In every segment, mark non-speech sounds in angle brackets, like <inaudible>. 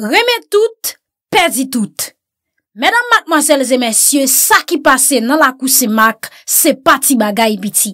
Reme tout, perdi tout. Medan, mademoiselles et messieurs, sa ki pase nan lakousi mak, se pati bagay biti.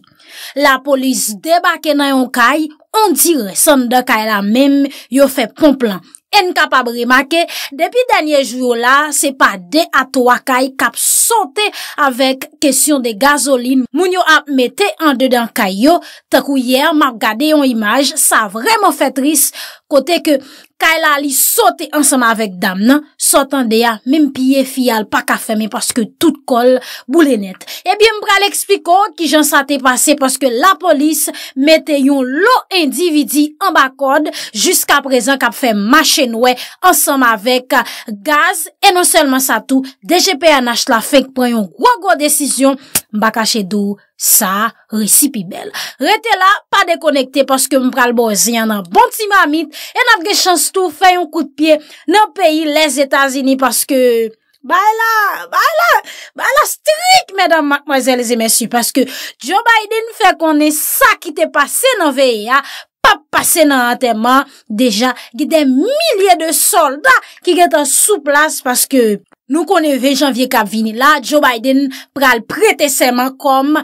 La polis debake nan yon kay, on dire, son de kay la mem, yo fe pon plan. En kapab remake, depi danyen jou la, se pa de atwa kay, kap sote avek kesyon de gazoline, moun yo ap mete an dedan kay yo, takou yer, map gade yon imaj, sa vreman fe tris, kote ke... ka e la li sote ansanm avek dam nan, sotan de ya, menm piye fiyal, pa ka fe men, paske tout kol, boule net. Ebyen mbra l'ekspiko, ki jan sa te pase, paske la polis, mette yon lo endividi, an bak kod, jiska prezen, ka pfe machen we, ansanm avek gaz, e non selman sa tou, deje pe an asla, fek preyon gogo desisyon, mba kache dou. Sa, resipi bel. Rete la, pa dekonekte, paske m pral bozi, yon nan bonti mamit, e en avge chans tou, fè yon kout piye, nan peyi les Etasini, paske, bay e la, bay e la, bay la strik, medan, makmwazel, zemesu, paske, Joe Biden fè konen sa, ki te pase nan veya, pa pase nan antenman, deja, giden milye de solda, ki getan sou plas, paske, nou konen ve, jan vie kap vini la, Joe Biden pral prete seman, kom,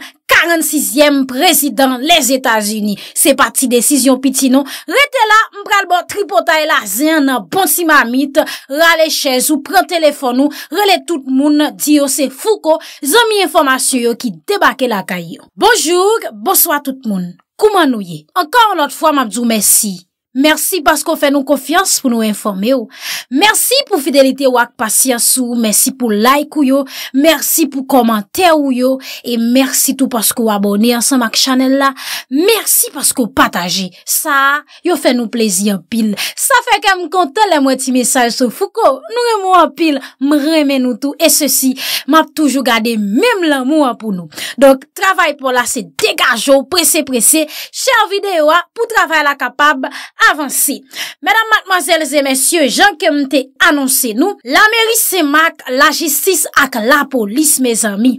46èm prezident les Etats-Unis, se pati desizyon pitino, rete la mpralbo tripotay la zyen bon si mamit, rale chèz ou pren telefon ou rele tout moun diyo se fouko zomi informasyon yo ki debake la kayo. Bonjour, bonsoit tout moun, kouman nouye, ankan anot fwa mabzou mesi. Mersi paskou fè nou konfians pou nou informè ou. Mersi pou fidelite ou ak pasyans ou. Mersi pou like ou yo. Mersi pou komantè ou yo. E mersi tou paskou abone ansan mak chanel la. Mersi paskou pataje. Sa yo fè nou plezi an pil. Sa fè kem kontel an mweti mesaj sou foukou. Nou remen ou an pil. M remen ou tou. E se si, m ap toujou gade mèm l'amou an pou nou. Donk, travay pou la se degajou. Presè presè. Chè an videyo a pou travay la kapab. Avansi, mèdam matmazèl zè mèsyò, jan ke mte anonsè nou, la mèri se mak la jistis ak la polis mèz amy.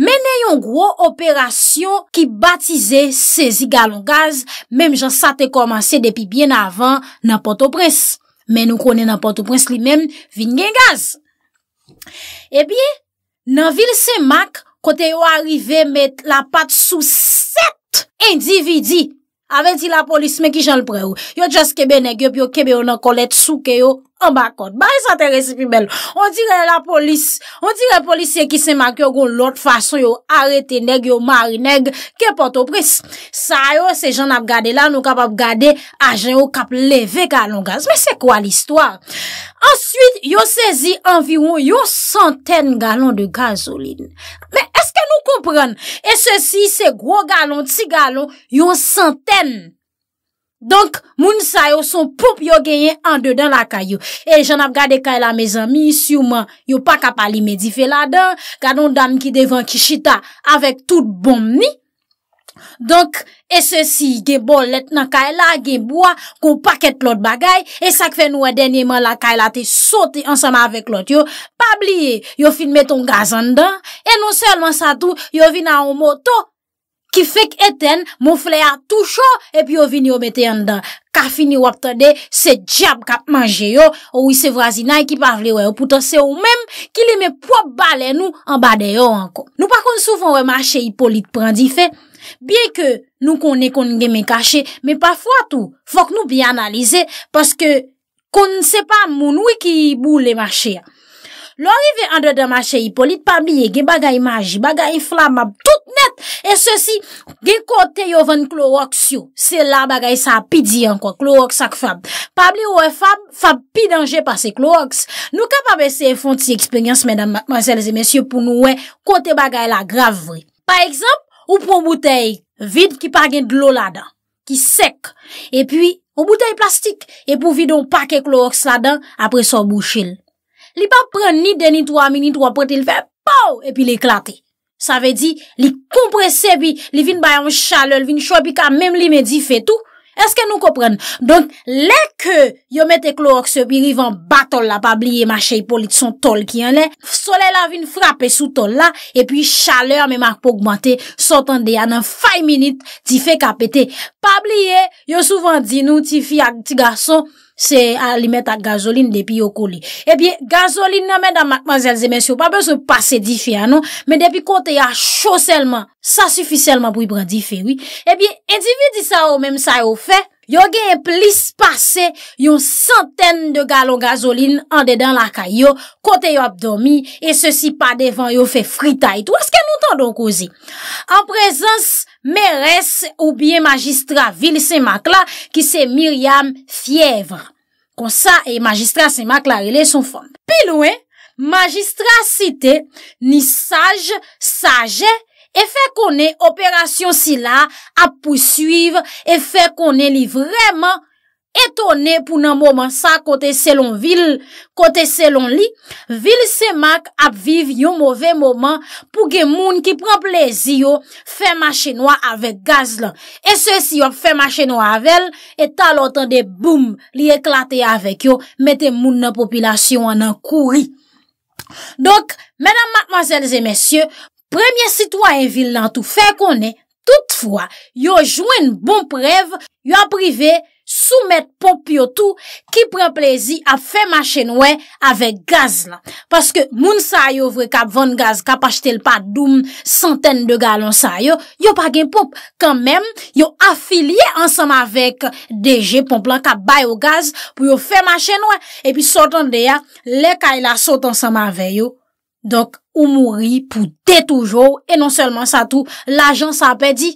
Mè nè yon gro operasyon ki batize sezi galon gaz, mèm jan sa te komanse depi bien avan nan Port-au-Prince. Mè nou konen nan Port-au-Prince li mèm vin gen gaz. Ebyè, eh nan vil se mak, kote yo arive met la pat sou set individi. Ave di la polis men ki jan l pre ou. Yo djas kebe neg yo, pi yo kebe ou nan kolet souke yo, an bakot. Ba, yon e sa te resipi bel. On dire la polis, on dire polis ye ki se mak yo, gon lot fason yo, arete neg, yo mari neg, ke poto pris. Sa yo, se jan ap gade la, nou kap ap gade, ajen yo kap leve galon gaz. Men se kwa l istwa? Ensuite, yo sezi environ yo santen galon de gazolin. Men, E se si se gwo galon, ti galon, yon santen. Donk moun sa yo son pop yo genyen an de dan la kayo. E jan ap gade kay la mezan mi, si ou man, yo pa kapali me di fe la dan. Gade yon dam ki devan ki chita avek tout bon mi. Donk, e se si ge bol let nan kaila, ge bwa, kon paket lot bagay E sak fe nou e denye man la kaila te sote ansama avek lot yo Pabliye, yo fin meton gaz an dan E non selman sa tou, yo vina an moto Ki fek eten, moun flea tou show E pi yo vini yo meten an dan Ka fini wak tade, se djab kap manje yo Ou i se vrazi naye ki pavle we Ou poutan se ou mem, ki li me pwop bale nou an bade yo an kon Nou pakon soufon we mache i polit prendi fe Bien ke nou konen konen gen men kache, men pafwa tou, fok nou bi analize, paske konen se pa moun wik ki bou le mache ya. Lo rive andre de mache, i polit pabliye, gen bagay maji, bagay flamab, tout net, e se si, gen kote yo ven klo roks yo. Se la bagay sa api diyan kwa, klo roks ak fab. Pabli yo we fab, fab pi denje pase klo roks. Nou ka pa bese e fonti eksperyans, menan, manselz e mensyo, pou nou we kote bagay la grav vre. Par ekzamp, Ou pou mbouteille vide ki pa gen glou la dan, ki sek. E pi, mbouteille plastik, e pou vide ou pak e kloox la dan apre son bouchil. Li pa pren ni deni twa mi, ni twa prete, li fe pow, e pi li eklate. Sa ve di, li komprese bi, li vin bayan chale, li vin chwe bi, ka mem li me di fe tou. Eske nou kopren? Don, le ke yo mette klo oks yo pi rivan batol la, pa bliye ma chey polit son tol ki yon le, sole la vin frape sou tol la, e pi chaleur me mak pou gmante, sotan de ya nan fay minute ti fe kapete. Pa bliye, yo souvan di nou ti fi ak ti gason, se a li met ak gazolin depi yo kou li. E biye, gazolin nan men dan makman zelze men syo, pa bez ou pase difi anon, men depi kote yo a cho selman, sa sufi selman pou i bran difi, e biye, endivi di sa ou men sa ou fe, yo gen plis pase yon santen de galon gazolin an dedan la kayo, kote yo abdomi, e se si pa devan yo fe frita itou, aske Sondon kouzi, an prezans meres ou bie magistra vil semak la ki se Myriam Fievre, konsa e magistra semak la ilè son fon. Pilouen, magistra site ni saj, sajè, e fè konè operasyon si la apousuiv, e fè konè li vreman saj. Etone pou nan mouman sa kote selon vil, kote selon li, vil se mak ap viv yon mouve mouman pou gen moun ki pran plezi yo fe macheno avè gaz lan. E se si yo fe macheno avèl, etan lotan de boum li eklate avèk yo, mette moun nan popilasyon anan kouri. Donk, menan matmazelze mesye, premye sitwa e vil nan tou fe konen, Toutfwa, yo jwen bon prev, yo aprive soumet pomp yo tou ki pren plezi ap fe machen wè avè gaz nan. Paske moun sa yo vre kap van gaz kap achetel pa doum santèn de galon sa yo, yo pagen pomp. Kan men, yo afilye ansam avèk DG Pomp Blanc kap bayo gaz pou yo fe machen wè. E pi sotan de ya, le ka ila sot ansam avè yo. Donk, ou mouri pou de toujou, e non selman sa tou, la jan sa apè di,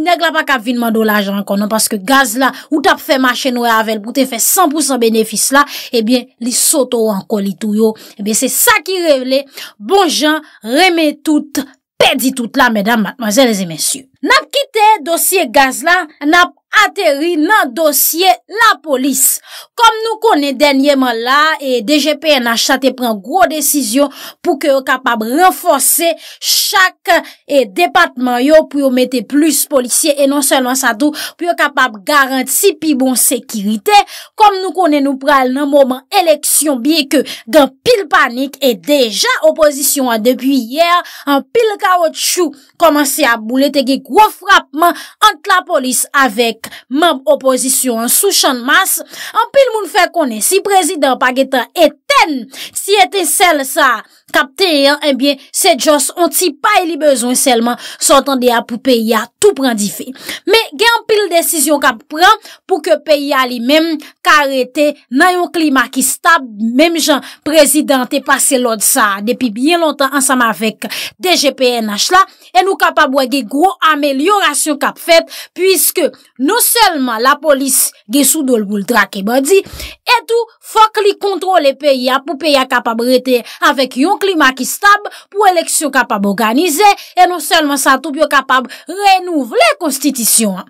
neg la pa kap vinman do la jan konon, paske gaz la, ou tap fè machè nouè e avèl, pou te fè 100% benefis la, ebyen, li soto wanko li tou yo, ebyen, se sa ki revle, bon jan, remè tout, pè di tout la, mèdam, matmazè, lèzè, mèsyou. Nap kite dosye gaz la, nap ateri nan dosye la polis. Kom nou kone denyeman la, e DGPN achate pren gro desisyon pou ke yo kapab renfose chak e departman yo pou yo mette plus polisye e non se lan sa tou pou yo kapab garanti pi bon sekirite. Kom nou kone nou pral nan mouman eleksyon biye ke gen pil panik e deja oposisyon an depi yer, an pil kaotchou komanse a boule tegekou. refrapman ant la polis avek mèm oposisyon sou chan mas, an pil moun fè konen si prezident Pageta et ten si eten sel sa kap teryen, enbyen, eh, eh se jons, on ti pay li bezon selman, sotan de a pou peyi a tou prendi fe. Me gen pil desisyon kap pren, pou ke peyi a li men, ka arete, nan yon klima ki stab, menm jan, prezident, te pase lod sa, depi bien lontan, ansama vek DGPNH la, en nou kap abwage, gro amelyorasyon kap fet, pwiske, nou selman la polis, ge sou do lboul trake, etou, fok li kontrol le peyi a, pou peyi a kap abwate, avek yon, klimakistab pou eleksyon kapab organize, e non selman sa toubyo kapab renouv le konstitisyon.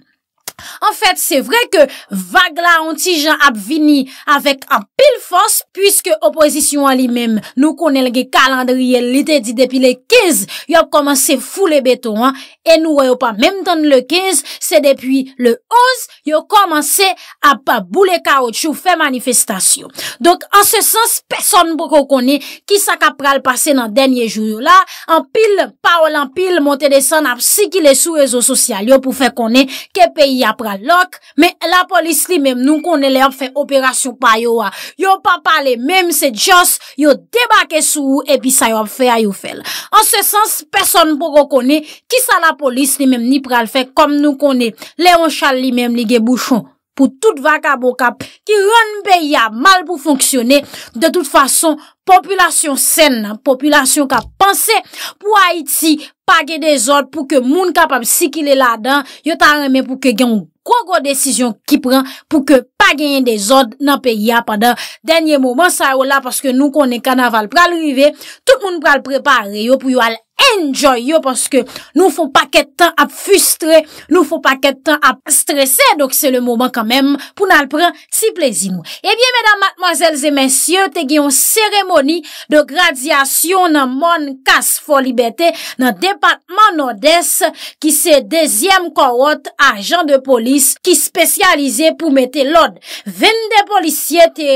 En fèt, se vre ke vag la ontijan ap vini Avèk an pil fòs Pwiske opozisyon an li mèm Nou konen ge kalandriye lite Di depi le 15 Yop komanse foule beton E nou wè yo pa mèm ton le 15 Se depi le 11 Yop komanse ap boule kaoutchou Fè manifestasyon Donk an se sens, peson pou konen Ki sa kap pral pase nan denye jou yo la An pil, pa ou lan pil Montè desan ap si ki le sou rezo sosyal Yop pou fè konen ke pe ya pral lok, men la polis li menm nou konen li ap fe operasyon pa yo a. Yo pa pale, menm se joss yo debake sou ou epi sa yo ap fe a yo fel. An se sens person pou rekone, ki sa la polis li menm ni pral fe kom nou konen. Leon Charles li menm li ge bouchon. pou tout vakabo kap, ki yon beya mal pou fonksyone, de tout fason, populasyon sen, populasyon kap, panse, pou Haiti, page de zot, pou ke moun kapap, si ki le la dan, yo tan reme pou ke gen ou kogo desisyon ki pran, pou ke genyen de zod nan peya padan denye mouman sa ou la, paske nou konen kanaval pral rive, tout moun pral prepare yo pou yo al enjoy yo paske nou foun paket tan ap fustre, nou foun paket tan ap stresse, dok se le mouman kanmen pou nan pran si plezi nou. Ebyen, eh medan, matmazels e mensye, te genyon seremoni de gradyasyon nan mon kas folibete nan depatman odes ki se dezyem korot ajan de polis ki spesyalize pou mette lod Vin de polisye te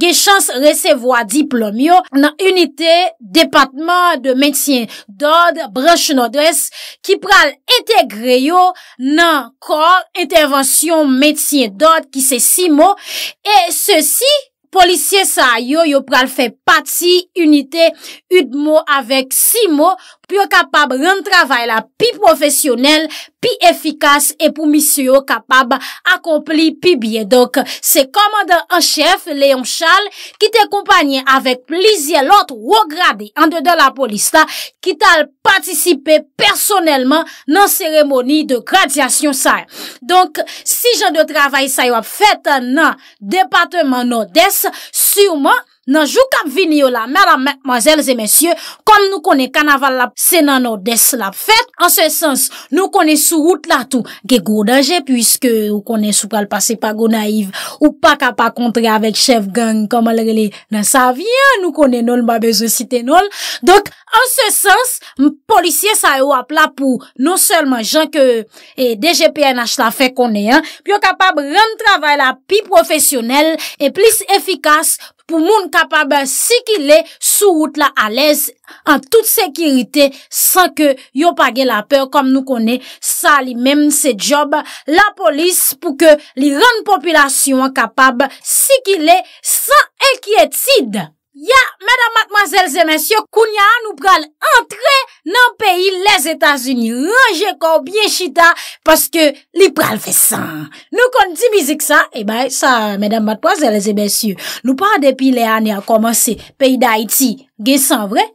ge chans resevo a diplomyon nan unitè Depatman de Medisyen Dod, Branchen Odès, ki pral ente greyo nan Kor Intervention Medisyen Dod ki se simo, e se si... Polisye sa yo yo pral fe pati Unite yud mo avek Si mo pyo kapab ren Travay la pi profesyonel Pi efikas e pou misyo Kapab akompli pi bie Donk se komanda an chef Leon Charles ki te kompanyen Avek plizye lot wog rade An de de la polis ta Ki tal patisipe personelman Nan seremoni de gradasyon sa Donk si jan de travay Sa yo ap fete nan Depateman no des 是什么？nan jou kap vini yo la, mè la mèk mazèl zè mèsyè, kon nou konè kanaval la, se nan nou des la fèt, an se sens, nou konè sou wout la tou, ge gwo danje, pwiske ou konè sou pral pase pa gwo naiv, ou pa kapa kontre avèk chèv gang, kon mal rele, nan sa vyen, nou konè nol mabèz ou site nol, donk an se sens, m policye sa yo apla pou, nou selman jan ke, e DGPNH la fèt konè, pyo kapab rem travè la pi profesyonel, e plis efikas, pou moun kapab si ki le sou wout la alez an tout sekirite san ke yo page la per kom nou kone sa li mem se job la polis pou ke li ran popilasyon kapab si ki le san ekietid. Ya, madame, mademoiselles et messieurs, Kounia, nou pral entre nan peyi les Etats-Unis. Raje ko, bie chita, paske li pral fesan. Nou kon di mizik sa, e bay, sa, madame, mademoiselles et messieurs, nou pa depi le ane a komanse peyi d'Haïti, gesan vre?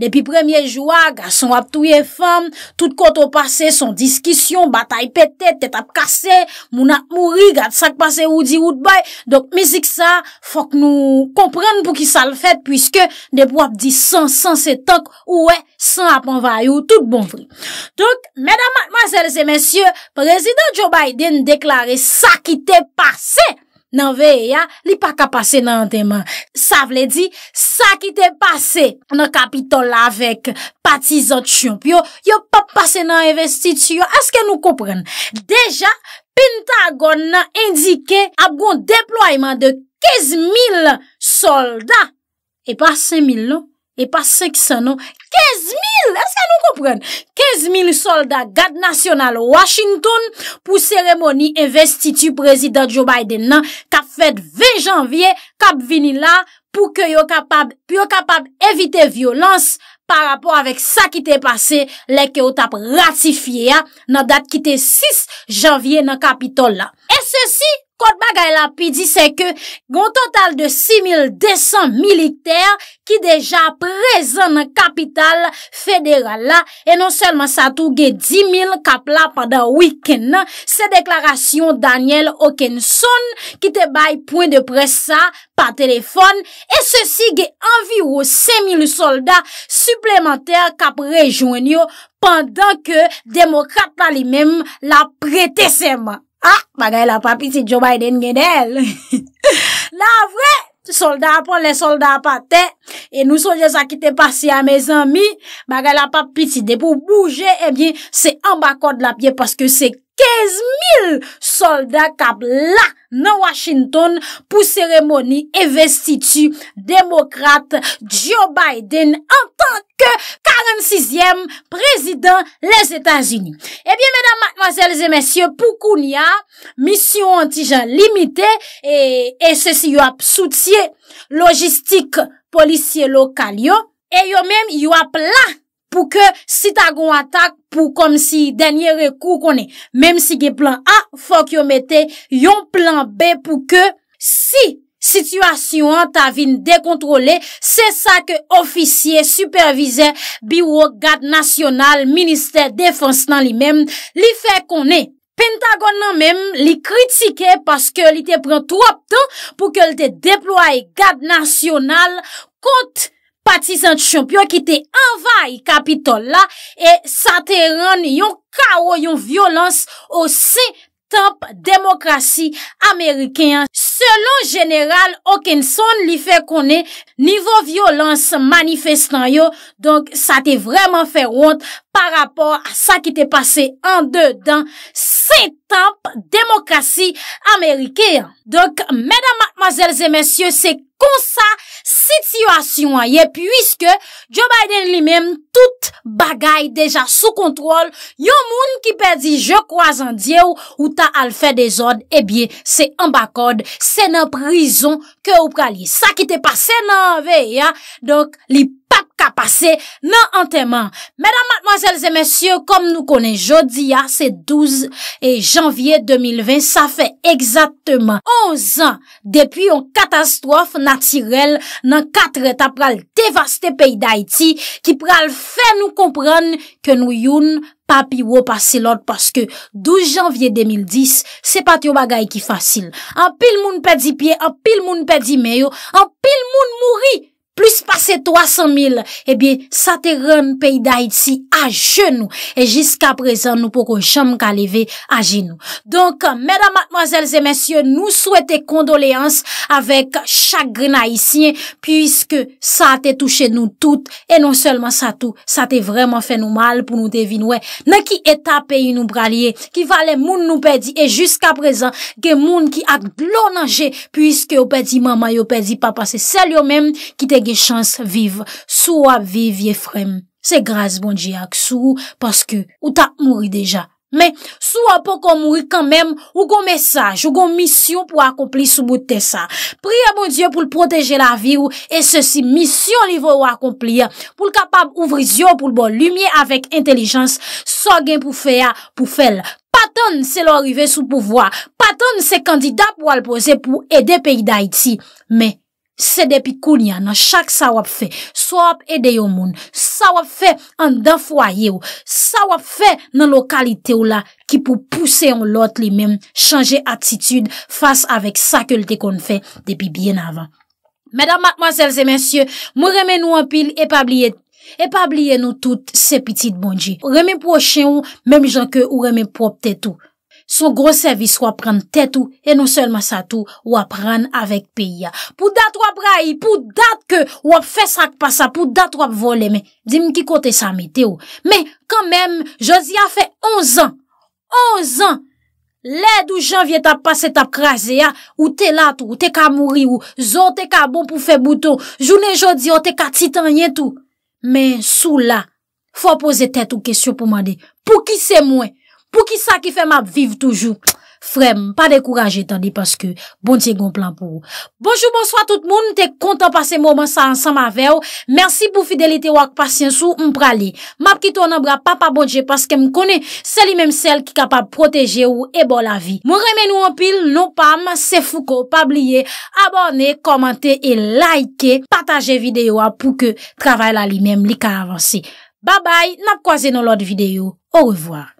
Depi premye jwa, gason ap touye fam, tout koto pase, son diskisyon, batay pete, tet ap kase, moun ap mouri, gade sak pase ou di ou dbay, dok mizik sa, fok nou komprende pou ki sa l fete, pwiske deb wap di san, san se tok, ouwe, san ap anvayou, tout bon fri. Dok, medan matmazelze mensyo, prezident Joe Biden deklare sa ki te pase! Nan veye ya, li pa ka pase nan an teman. Sa vle di, sa ki te pase nan kapitol la vek pati zot champion, yo pa pase nan investitio. Aske nou kompren? Deja, Pentagon nan indike ap gon deployman de 15.000 solda e pa 5.000 lop. E pa se ki sanon, 15 000 soldat gade nasyonal Washington pou seremoni investitu prezident Joe Biden nan kap fet 20 janvye, kap vini la pou yo kapab evite violans par rapport avek sa ki te pase leke yo tap ratifiye ya nan dat ki te 6 janvye nan kapitol la. E se si? Kote bagay la pi di se ke gwen total de 6200 militer ki deja prezen kapital federal la e non selman sa tou ge 10.000 kap la padan wiken. Se deklarasyon Daniel Hawkinson ki te bay pouen de presa pa telefon e se si ge anvi ou 5.000 soldat suplementer kap rejwen yo pandan ke demokrata li mem la prete seman. Ha, ah, bagay la papi, si djoba y den genel. <laughs> La vwe, soldat apon, le soldat apate, e nou son jesa ki te pasi a me zami, bagay la papi, si de pou bouje, e eh bie, se ambakot la bie, paske se koum. 15000 soldat kap la nan Washington pou seremoni e vestitu demokrate Joe Biden an tanke 46èm prezident les Etats-Unis. Ebyen eh mèdame, mademoiselles et messieurs, poukounia, mission antigen limité e se si yo ap soutie logistik policie lokal yo, e yo mèm yo ap la pou ke si ta gon atak pou kom si denye rekou konen. Mem si ge plan A, fok yo mette yon plan B pou ke si situasyon ta vin dekontrole, se sa ke ofisye, supervise, biwok, gad nasyonal, minister defans nan li men, li fe konen. Pentagon nan men li kritike paske li te pren tou ap tan pou ke li te deploye gad nasyonal konti. Patisan champion ki te envaye kapitol la e sa te ren yon karo yon violans o se temp demokrasi Ameriken. Selon jeneral, Okinson li fe konen nivou violans manifestan yo, donk sa te vreman fe wot par rapor sa ki te pase an de dan se tamp demokrasi Amerike. Donk, medan matmazelze mensyo, se konsa sitywasyon a ye, pwiske Joe Biden li menm tout bagay deja sou kontrol, yo moun ki pe di je kwa zandye ou ta al fe dezod, e eh bie se an bakod, se an bakod. Se nan prizon ke ou prali. Sa ki te pa se nan ve ya. Donk li prizon. pap kapase nan anterman. Mèdam matmazèl zè mèsyè, kom nou konen jodi ya, se 12 janvye 2020, sa fè egzatèman 11 an depi yon katastrofe natirel nan 4 etap pral devaste peyi d'Haïti ki pral fè nou kompran ke nou yon papi wop asilot paske 12 janvye 2010, se pat yo bagay ki fasil. An pil moun pedi pie, an pil moun pedi meyo, an pil moun mouri, luis pase 300.000, ebi sa te ren pey da it si aje nou, e jiska prezan nou pou kon chanm kalive aje nou. Donk, mèdam, matmazèl, zè mèsyon, nou souwete kondoléans avèk chagre na isyen pwiske sa te touche nou tout, e non selman sa tout, sa te vreman fen nou mal pou nou devin wè. Nè ki eta pey nou bralye, ki vale moun nou pedi, e jiska prezan, gen moun ki ak blon anje, pwiske yo pedi mama, yo pedi papa, se sel yo mèm, ki te gen Chans vive, sou a vive Ye frem, se graz bon diak Sou, paske ou ta mouri deja Men, sou a pou kon mouri Kanmem, ou gon mesaj, ou gon Misyon pou akompli sou bout te sa Pri a bon diak pou l'proteje la vi Ou e se si misyon li vou akompli Pou l'kapab ouvri zyon Pou l'bon lumye avèk intelijans So gen pou fè ya, pou fè l Patan se lò rive sou pouvoa Patan se kandida pou al pose Pou ede peyi da iti, men Se depi koun ya nan chak sa wap fe, sa wap ede yon moun, sa wap fe an dan fwaye ou, sa wap fe nan lokalite ou la ki pou pousse yon lot li menm chanje atitude fase avek sa ke lte kon fe depi bien avan. Medan matman selze mensyo, mou remen nou an pil epabliye nou tout se pitit bonji. Remen pou o chen ou, menm jan ke ou remen pou opte tou. Son gros servis wap pran tet ou, e non selma sa tou wap pran avek piya. Pou dat wap ray, pou dat ke wap fesak pa sa, pou dat wap vole men. Dim ki kote sa mete ou. Men, kan men, josi a fe 11 an. 11 an. Led ou jan vye tap pase tap krasi ya, ou te lat ou te ka mouri ou, zon te ka bon pou fe boutou, jounen jodi ou te ka titan yen tou. Men, sou la, fwa pose tet ou kesyo pou man de, pou ki se mwen, Pou ki sa ki fe map vive toujou. Frem, pa dekouraj etan di paske. Bonti e gon plan pou ou. Bonjou, bonsoit tout moun. Te kontan pase mouman sa ansan ma vew. Mersi pou fidelite wak pasyen sou mprali. Map ki ton anbra pa pa bodje paske m konen. Se li menm sel ki kapab proteje ou e bon la vi. Mwen remen nou anpil, nou pam. Se fouko, pabliye, abone, komante e laike. Pataje videyo a pou ke travay la li menm li ka avansi. Babay, nap kwaze nou lot videyo. Ou revoar.